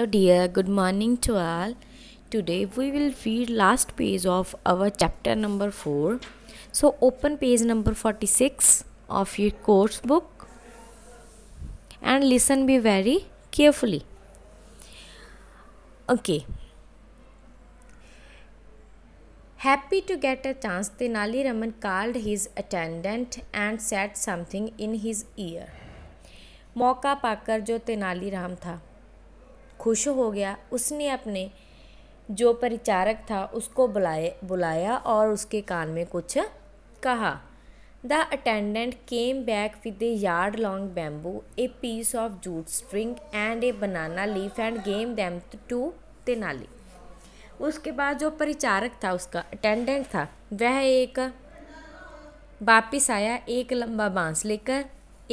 Hello dear, good morning to all. Today we will read last page of our chapter number 4. So open page number 46 of your course book and listen be very carefully. Okay. Happy to get a chance, Tenali Raman called his attendant and said something in his ear. मौका jo जो Ram tha. खुश हो गया उसने अपने जो परिचारक था उसको बुलाए बुलाया और उसके कान में कुछ कहा the attendant came back with a yard long bamboo a piece of jute string and a banana leaf and gave them to Tenali उसके बाद जो परिचारक था उसका अटेंडेंट था वह एक वापिस आया एक लंबा बांस लेकर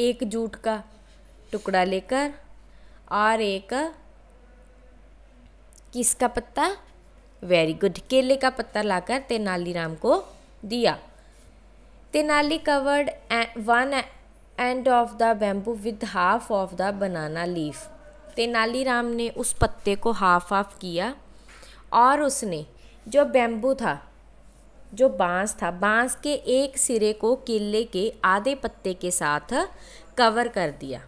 एक जूट का टुकड़ा लेकर और एक किसका पत्ता वेरी गुड केले का पत्ता लाकर तेनालीराम को दिया Tenali covered one end of the bamboo with half of the banana leaf Tenaliram ने उस पत्ते को हाफ ऑफ किया और उसने जो बैम्बू था जो बांस था बांस के एक सिरे को केले के आधे पत्ते के साथ कवर कर दिया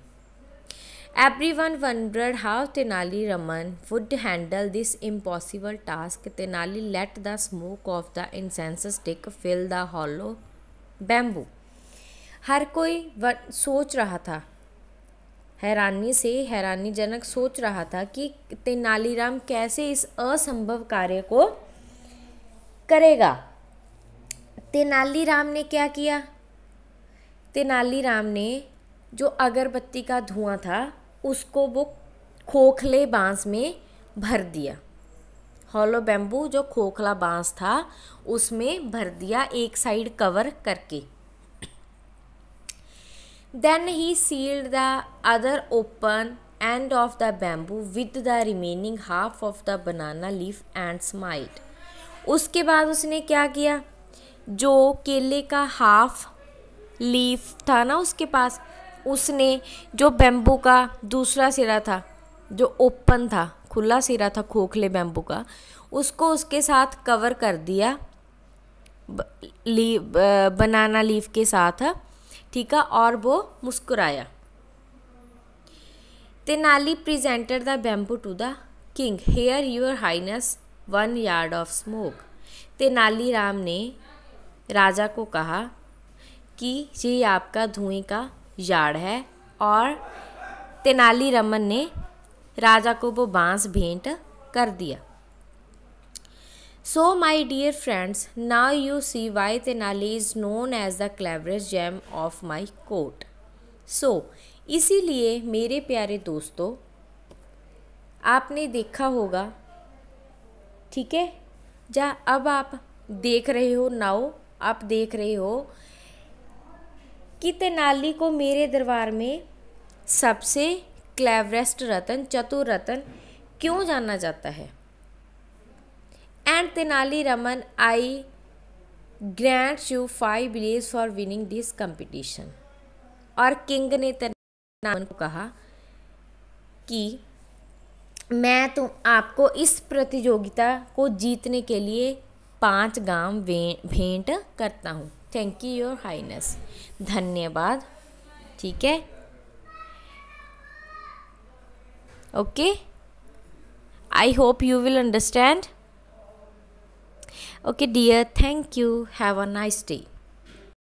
everyone wonder how Tenali Raman would handle this impossible task Tenali let the smoke of the incense stick fill the hollow bamboo हर कोई सोच रहा था हैरानी से हैरानीजनक सोच रहा था कि तेनालीराम कैसे इस असंभव कार्य को करेगा तेनालीराम ने क्या किया तेनालीराम ने जो अगरबत्ती का धुआं था उसको वो खोखले बांस में भर दिया हॉलो बैम्बू जो खोखला बांस था उसमें भर दिया एक साइड कवर करके then he sealed the other open end of the bamboo with the remaining half of the banana leaf and smiled उसके बाद उसने क्या किया जो केले का हाफ लीफ था ना उसके पास उसने जो बैम्बू का दूसरा सिरा था जो ओपन था खुला सिरा था खोखले बैम्बू का उसको उसके साथ कवर कर दिया ली बनाना लीफ के साथ ठीक है और वो मुस्कुराया Tenali presented the bamboo to the king here your highness one yard of smoke Tenali Ram ने राजा को कहा कि ये आपका धुएं का यार्ड है और तेनाली रमन ने राजा को वो बांस भेंट कर दिया so my dear friends now you see why Tenali is known as the cleverest gem of my court so इसीलिए मेरे प्यारे दोस्तों आपने देखा होगा ठीक है जा अब आप देख रहे हो नाउ आप देख रहे हो कि तेनाली को मेरे दरबार में सबसे क्लेवरेस्ट रतन चतुर रतन क्यों जाना जाता है and Tenali Raman I grant you five villages for winning this competition और किंग ने तेनाली को कहा कि मैं तुम तो आपको इस प्रतियोगिता को जीतने के लिए पांच गांव भेंट करता हूँ थैंक यू योर हाइनेस धन्यवाद ठीक है okay I hope you will understand okay dear thank you have a nice day